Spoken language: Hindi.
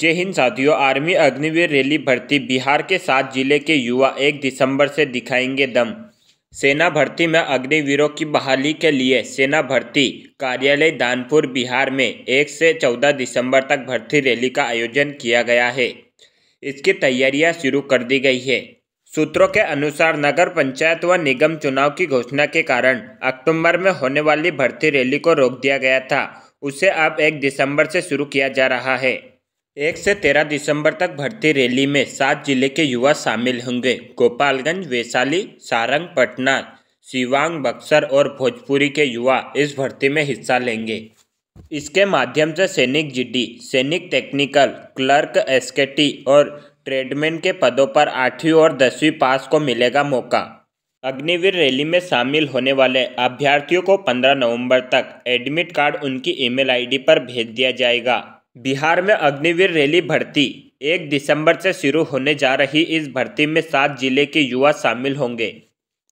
जय हिंद साथियों आर्मी अग्निवीर रैली भर्ती बिहार के सात जिले के युवा एक दिसंबर से दिखाएंगे दम सेना भर्ती में अग्निवीरों की बहाली के लिए सेना भर्ती कार्यालय दानपुर बिहार में एक से चौदह दिसंबर तक भर्ती रैली का आयोजन किया गया है इसकी तैयारियां शुरू कर दी गई है सूत्रों के अनुसार नगर पंचायत व निगम चुनाव की घोषणा के कारण अक्टूबर में होने वाली भर्ती रैली को रोक दिया गया था उसे अब एक दिसंबर से शुरू किया जा रहा है एक से तेरह दिसंबर तक भर्ती रैली में सात जिले के युवा शामिल होंगे गोपालगंज वैशाली सारंग पटना सिवांग बक्सर और भोजपुरी के युवा इस भर्ती में हिस्सा लेंगे इसके माध्यम से सैनिक जीडी, सैनिक टेक्निकल क्लर्क एसकेटी और ट्रेडमैन के पदों पर आठवीं और दसवीं पास को मिलेगा मौका अग्निवीर रैली में शामिल होने वाले अभ्यर्थियों को 15 नवंबर तक एडमिट कार्ड उनकी ईमेल आईडी पर भेज दिया जाएगा बिहार में अग्निवीर रैली भर्ती एक दिसंबर से शुरू होने जा रही इस भर्ती में सात जिले के युवा शामिल होंगे